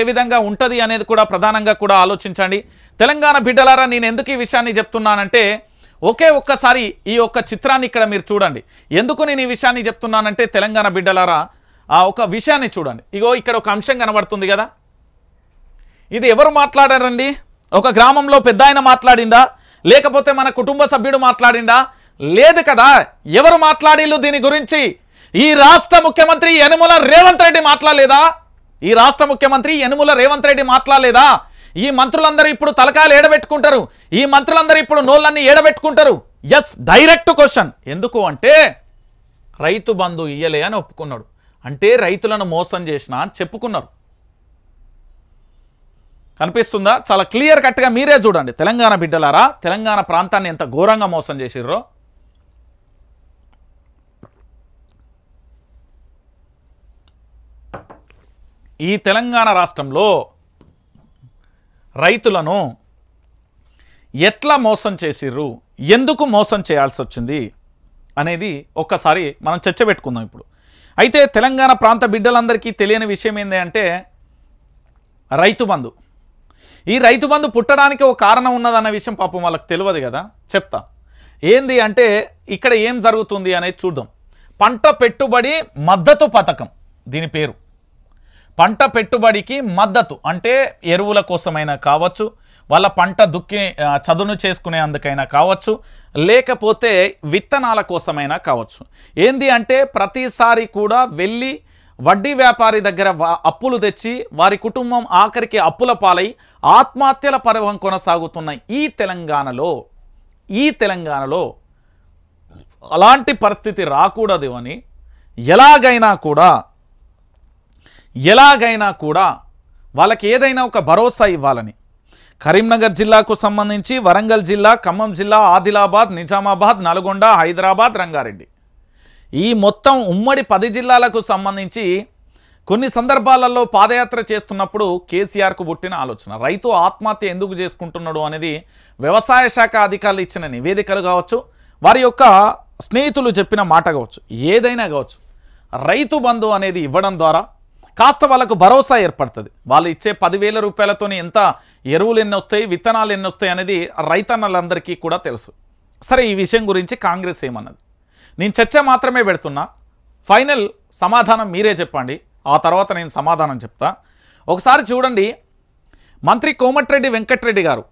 ఏ విధంగా ఉంటుంది అనేది కూడా ప్రధానంగా కూడా ఆలోచించండి తెలంగాణ బిడ్డలారా నేను ఎందుకు ఈ విషయాన్ని చెప్తున్నానంటే ఒకే ఒక్కసారి ఈ యొక్క చిత్రాన్ని ఇక్కడ మీరు చూడండి ఎందుకు నేను ఈ విషయాన్ని చెప్తున్నానంటే తెలంగాణ బిడ్డలారా ఆ ఒక విషయాన్ని చూడండి ఇగో ఇక్కడ ఒక అంశం కనబడుతుంది కదా ఇది ఎవరు మాట్లాడారండి ఒక గ్రామంలో పెద్ద ఆయన మాట్లాడిందా లేకపోతే మన కుటుంబ సభ్యుడు మాట్లాడిందా లేదు కదా ఎవరు మాట్లాడిల్లు దీని గురించి ఈ రాష్ట్ర ముఖ్యమంత్రి యనుమల రేవంత్ రెడ్డి మాట్లాడలేదా ఈ రాష్ట్ర ముఖ్యమంత్రి యనుముల రేవంత్ రెడ్డి మాట్లాడలేదా ఈ మంత్రులందరూ ఇప్పుడు తలకాలు ఏడబెట్టుకుంటారు ఈ మంత్రులందరూ ఇప్పుడు నోళ్ళన్ని ఏడబెట్టుకుంటారు ఎస్ డైరెక్ట్ క్వశ్చన్ ఎందుకు అంటే రైతు బంధు ఇయ్యలే అని ఒప్పుకున్నాడు అంటే రైతులను మోసం చేసిన అని చెప్పుకున్నారు కనిపిస్తుందా చాలా క్లియర్ కట్గా మీరే చూడండి తెలంగాణ బిడ్డలారా తెలంగాణ ప్రాంతాన్ని ఎంత ఘోరంగా మోసం చేసిర్రో ఈ తెలంగాణ రాష్ట్రంలో రైతులను ఎట్లా మోసం చేసిర్రు ఎందుకు మోసం చేయాల్సి వచ్చింది అనేది ఒక్కసారి మనం చర్చ పెట్టుకుందాం ఇప్పుడు అయితే తెలంగాణ ప్రాంత బిడ్డలందరికీ తెలియని విషయం ఏంటి అంటే రైతుబంధు ఈ రైతుబంధు పుట్టడానికి ఒక కారణం ఉన్నదన్న విషయం పాపం వాళ్ళకి తెలియదు కదా చెప్తా ఏంది అంటే ఇక్కడ ఏం జరుగుతుంది అనేది చూద్దాం పంట పెట్టుబడి మద్దతు పథకం దీని పేరు పంట పెట్టుబడికి మద్దతు అంటే ఎరువుల కోసమైనా కావచ్చు వాళ్ళ పంట దుక్కి చదును చేసుకునే అందుకైనా కావచ్చు లేకపోతే విత్తనాల కోసమైనా కావచ్చు ఏంది అంటే ప్రతిసారి కూడా వెళ్ళి వడ్డీ వ్యాపారి దగ్గర అప్పులు తెచ్చి వారి కుటుంబం ఆఖరికి అప్పుల పాలై ఆత్మహత్యల పర్వం కొనసాగుతున్న ఈ తెలంగాణలో ఈ తెలంగాణలో అలాంటి పరిస్థితి రాకూడదు అని ఎలాగైనా కూడా ఎలాగైనా కూడా వాళ్ళకి ఏదైనా ఒక భరోసా ఇవ్వాలని కరీంనగర్ జిల్లాకు సంబంధించి వరంగల్ జిల్లా ఖమ్మం జిల్లా ఆదిలాబాద్ నిజామాబాద్ నల్గొండ హైదరాబాద్ రంగారెడ్డి ఈ మొత్తం ఉమ్మడి పది జిల్లాలకు సంబంధించి కొన్ని సందర్భాలలో పాదయాత్ర చేస్తున్నప్పుడు కేసీఆర్కు పుట్టిన ఆలోచన రైతు ఆత్మహత్య ఎందుకు చేసుకుంటున్నాడు అనేది వ్యవసాయ శాఖ అధికారులు ఇచ్చిన నివేదికలు కావచ్చు వారి యొక్క స్నేహితులు చెప్పిన మాట కావచ్చు ఏదైనా కావచ్చు రైతు బంధు అనేది ఇవ్వడం ద్వారా కాస్త వాళ్ళకు భరోసా ఏర్పడుతుంది వాళ్ళు ఇచ్చే పదివేల రూపాయలతో ఎంత ఎరువులు ఎన్ని వస్తాయి విత్తనాలు ఎన్ని వస్తాయి అనేది రైతన్నలందరికీ కూడా తెలుసు సరే ఈ విషయం గురించి కాంగ్రెస్ ఏమన్నది నేను చర్చ మాత్రమే పెడుతున్నా ఫైనల్ సమాధానం మీరే చెప్పండి ఆ తర్వాత నేను సమాధానం చెప్తా ఒకసారి చూడండి మంత్రి కోమటిరెడ్డి వెంకటరెడ్డి గారు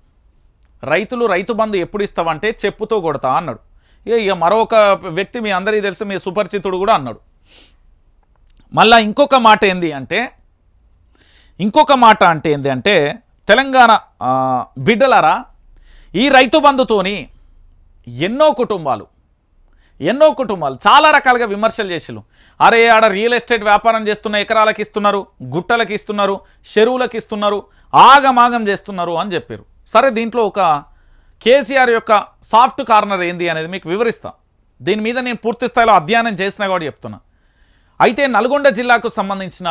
రైతులు రైతు బంధు ఎప్పుడు ఇస్తావంటే చెప్పుతో కొడతా అన్నాడు ఇక మరొక వ్యక్తి మీ అందరికీ తెలిసి మీ సుపరిచితుడు కూడా అన్నాడు మళ్ళా ఇంకొక మాట ఏంది అంటే ఇంకొక మాట అంటే ఏంది అంటే తెలంగాణ బిడ్డలరా ఈ రైతు బంధుతోని ఎన్నో కుటుంబాలు ఎన్నో కుటుంబాలు చాలా రకాలుగా విమర్శలు చేసిలు అరే ఆడ రియల్ ఎస్టేట్ వ్యాపారం చేస్తున్న ఎకరాలకు ఇస్తున్నారు గుట్టలకు ఇస్తున్నారు చెరువులకు ఇస్తున్నారు ఆగమాగం చేస్తున్నారు అని చెప్పారు సరే దీంట్లో ఒక కేసీఆర్ యొక్క సాఫ్ట్ కార్నర్ ఏంది అనేది మీకు వివరిస్తాను దీని మీద నేను పూర్తి స్థాయిలో అధ్యయనం చేసినా కూడా చెప్తున్నా అయితే నల్గొండ జిల్లాకు సంబంధించిన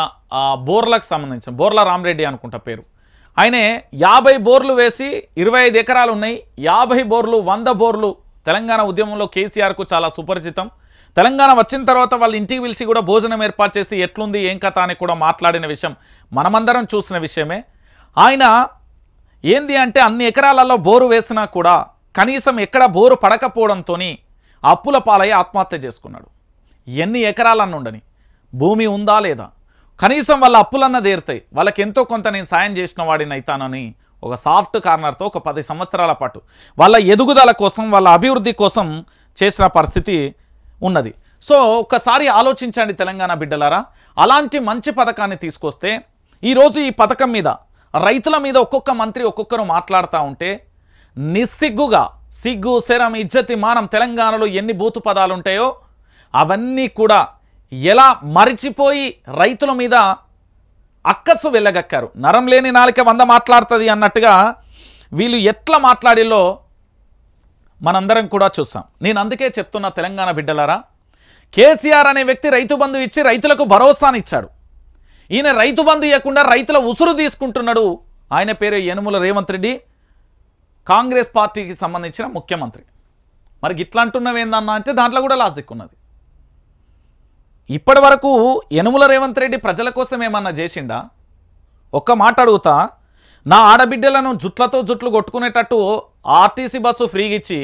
బోర్లకు సంబంధించిన బోర్ల రామరెడ్డి అనుకుంటా పేరు ఆయనే యాభై బోర్లు వేసి ఇరవై ఐదు ఎకరాలు ఉన్నాయి యాభై బోర్లు వంద బోర్లు తెలంగాణ ఉద్యమంలో కేసీఆర్కు చాలా సుపరిచితం తెలంగాణ వచ్చిన తర్వాత వాళ్ళ ఇంటికి పిలిచి కూడా భోజనం ఏర్పాటు చేసి ఎట్లుంది ఏం కథ అని కూడా మాట్లాడిన విషయం మనమందరం చూసిన విషయమే ఆయన ఏంది అంటే అన్ని ఎకరాలలో బోరు వేసినా కూడా కనీసం ఎక్కడ బోరు పడకపోవడంతో అప్పుల పాలయ్య ఆత్మహత్య చేసుకున్నాడు ఎన్ని ఎకరాలన్నుండని భూమి ఉందా లేదా కనీసం వాళ్ళ అప్పులన్నా తీరుతాయి వాళ్ళకి ఎంతో కొంత నేను సాయం చేసిన వాడిని అవుతానని ఒక సాఫ్ట్ కార్నర్తో ఒక పది సంవత్సరాల పాటు వాళ్ళ ఎదుగుదల కోసం వాళ్ళ అభివృద్ధి కోసం చేసిన పరిస్థితి ఉన్నది సో ఒక్కసారి ఆలోచించండి తెలంగాణ బిడ్డలారా అలాంటి మంచి పథకాన్ని తీసుకొస్తే ఈరోజు ఈ పథకం మీద రైతుల మీద ఒక్కొక్క మంత్రి ఒక్కొక్కరు మాట్లాడుతూ ఉంటే నిస్సిగ్గుగా సిగ్గు శరం ఇజ్జతి మానం తెలంగాణలో ఎన్ని బూతు పదాలు ఉంటాయో అవన్నీ కూడా ఎలా మరిచిపోయి రైతుల మీద అక్కసు వెళ్ళగక్కారు నరం లేని నాలిక వంద మాట్లాడుతుంది అన్నట్టుగా వీళ్ళు ఎట్లా మాట్లాడిలో మనందరం కూడా చూస్తాం నేను అందుకే చెప్తున్న తెలంగాణ బిడ్డలారా కేసీఆర్ అనే వ్యక్తి రైతు బంధు ఇచ్చి రైతులకు భరోసానిచ్చాడు ఈయన రైతు బంధు ఇవ్వకుండా రైతుల ఉసురు తీసుకుంటున్నాడు ఆయన పేరు యనుముల రేవంత్ రెడ్డి కాంగ్రెస్ పార్టీకి సంబంధించిన ముఖ్యమంత్రి మరి ఇట్లా అంటున్నవి ఏందన్నా అంటే దాంట్లో కూడా లాజిక్ ఉన్నది ఇప్పటి వరకు యనుముల రేవంత్ రెడ్డి ప్రజల కోసం ఏమన్నా చేసిండా ఒక్క మాట అడుగుతా నా ఆడబిడ్డలను జుట్లతో జుట్లు కొట్టుకునేటట్టు ఆర్టీసీ బస్సు ఫ్రీగా ఇచ్చి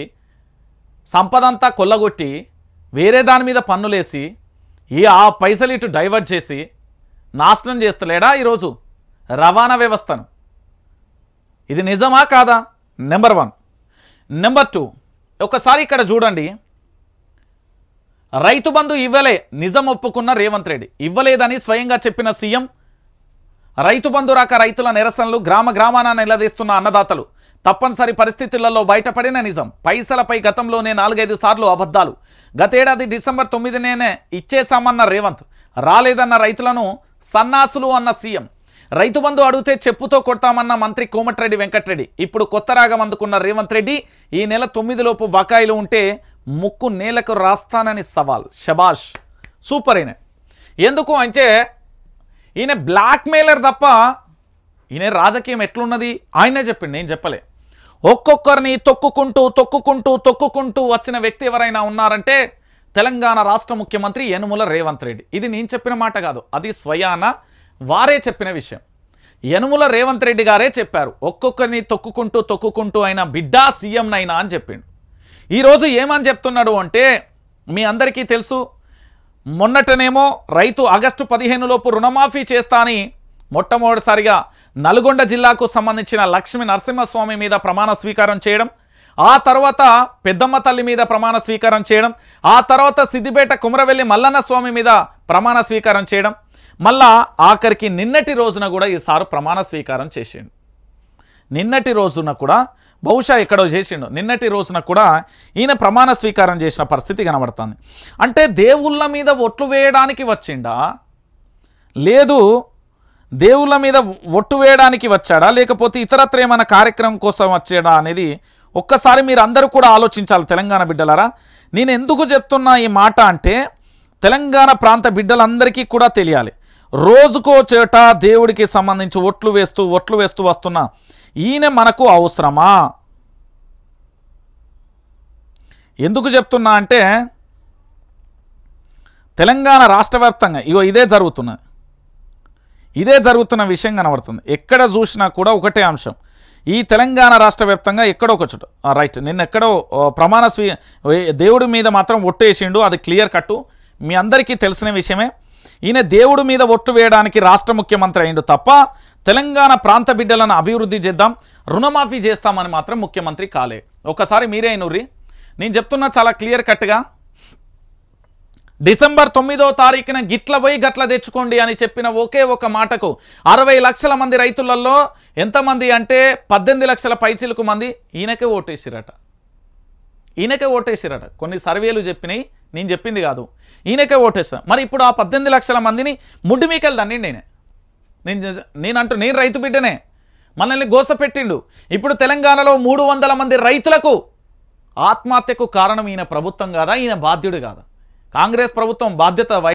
సంపదంతా కొల్లగొట్టి వేరే దాని మీద పన్నులేసి ఈ ఆ పైసలు ఇటు డైవర్ట్ చేసి నాశనం చేస్తలేడా ఈరోజు రవాణా వ్యవస్థను ఇది నిజమా కాదా నెంబర్ వన్ నెంబర్ టూ ఒకసారి ఇక్కడ చూడండి రైతు బంధు ఇవ్వలే నిజం ఒప్పుకున్న రేవంత్ రెడ్డి ఇవ్వలేదని స్వయంగా చెప్పిన సీఎం రైతు బంధు రాక రైతుల నిరసనలు గ్రామ గ్రామాన నిలదీస్తున్న అన్నదాతలు తప్పనిసరి పరిస్థితులలో బయటపడిన నిజం పైసలపై గతంలోనే నాలుగైదు సార్లు అబద్ధాలు గతేడాది డిసెంబర్ తొమ్మిదినేనే ఇచ్చేశామన్న రేవంత్ రాలేదన్న రైతులను సన్నాసులు అన్న సీఎం రైతు బంధు అడిగితే చెప్పుతో కొడతామన్న మంత్రి కోమటిరెడ్డి వెంకటరెడ్డి ఇప్పుడు కొత్త రాగం అందుకున్న రేవంత్ రెడ్డి ఈ నెల తొమ్మిదిలోపు బకాయిలు ఉంటే ముక్కు నేలకు రాస్తానని సవాల్ షబాష్ సూపర్ ఈయన ఎందుకు అంటే ఈయన బ్లాక్మెయిలర్ తప్ప ఈయన రాజకీయం ఎట్లున్నది ఆయనే చెప్పింది నేను చెప్పలే ఒక్కొక్కరిని తొక్కుకుంటూ తొక్కుకుంటూ తొక్కుకుంటూ వచ్చిన వ్యక్తి ఎవరైనా ఉన్నారంటే తెలంగాణ రాష్ట్ర ముఖ్యమంత్రి యనుమల రేవంత్ రెడ్డి ఇది నేను చెప్పిన మాట కాదు అది స్వయాన వారే చెప్పిన విషయం యనుముల రేవంత్ రెడ్డి గారే చెప్పారు ఒక్కొక్కరిని తొక్కుకుంటూ తొక్కుకుంటూ ఆయన బిడ్డా సీఎంనైనా అని చెప్పిండు ఈరోజు ఏమని చెప్తున్నాడు అంటే మీ అందరికీ తెలుసు మొన్నటనేమో రైతు ఆగస్టు పదిహేనులోపు రుణమాఫీ చేస్తా అని మొట్టమొదటిసారిగా నల్గొండ జిల్లాకు సంబంధించిన లక్ష్మీ నరసింహస్వామి మీద ప్రమాణ స్వీకారం చేయడం ఆ తర్వాత పెద్దమ్మ తల్లి మీద ప్రమాణ స్వీకారం చేయడం ఆ తర్వాత సిద్దిపేట కుమరవెల్లి మల్లన్న స్వామి మీద ప్రమాణ స్వీకారం చేయడం మళ్ళా ఆఖరికి నిన్నటి రోజున కూడా ఈసారి ప్రమాణ స్వీకారం చేసిండు నిన్నటి రోజున కూడా బహుశా ఎక్కడో చేసిండు నిన్నటి రోజున కూడా ఈయన ప్రమాణ స్వీకారం చేసిన పరిస్థితి కనబడుతుంది అంటే దేవుళ్ళ మీద ఒట్లు వేయడానికి వచ్చిండా లేదు దేవుళ్ళ మీద ఒట్టు వేయడానికి వచ్చాడా లేకపోతే ఇతరత్ర ఏమైనా కార్యక్రమం కోసం వచ్చాడా అనేది ఒక్కసారి మీరు అందరూ కూడా ఆలోచించాలి తెలంగాణ బిడ్డలారా నేను ఎందుకు చెప్తున్నా ఈ మాట అంటే తెలంగాణ ప్రాంత బిడ్డలందరికీ కూడా తెలియాలి రోజుకో చేట దేవుడికి సంబంధించి ఒట్లు వేస్తూ ఒట్లు వేస్తూ వస్తున్న ఈయన మనకు అవసరమా ఎందుకు చెప్తున్నా అంటే తెలంగాణ రాష్ట్ర వ్యాప్తంగా ఇగో ఇదే జరుగుతున్నది ఇదే జరుగుతున్న విషయం కనబడుతుంది ఎక్కడ చూసినా కూడా ఒకటే అంశం ఈ తెలంగాణ రాష్ట్ర వ్యాప్తంగా ఎక్కడో ఒకచోట రైట్ నిన్న ఎక్కడో ప్రమాణ స్వీ దేవుడి మీద మాత్రం ఒట్టేసిండు అది క్లియర్ కట్టు మీ అందరికీ తెలిసిన విషయమే ఈయన దేవుడి మీద ఒట్టు వేయడానికి రాష్ట్ర ముఖ్యమంత్రి అయిండు తప్ప తెలంగాణ ప్రాంత బిడ్డలను అభివృద్ధి చేద్దాం రుణమాఫీ చేస్తామని మాత్రం ముఖ్యమంత్రి కాలే ఒక్కసారి మీరే అయినూరి నేను చెప్తున్నా చాలా క్లియర్ కట్గా డిసెంబర్ తొమ్మిదో తారీఖున గిట్ల పోయి గట్ల తెచ్చుకోండి అని చెప్పిన ఒకే ఒక మాటకు అరవై లక్షల మంది రైతులలో ఎంతమంది అంటే పద్దెనిమిది లక్షల పైచిలకు మంది ఈయనకే ఓటేసిరట ఈయనకే ఓటేసిరట కొన్ని సర్వేలు చెప్పినాయి నేను చెప్పింది కాదు ఈయనకే ఓటేస్తా మరి ఇప్పుడు ఆ పద్దెనిమిది లక్షల మందిని ముడ్డు దండి నేనే నేను నేను అంటూ నేను రైతు బిడ్డనే మనల్ని గోస పెట్టిండు ఇప్పుడు తెలంగాణలో మూడు మంది రైతులకు ఆత్మహత్యకు కారణం ఈయన ప్రభుత్వం కాదా ఈయన బాధ్యుడు కాదా కాంగ్రెస్ ప్రభుత్వం బాధ్యత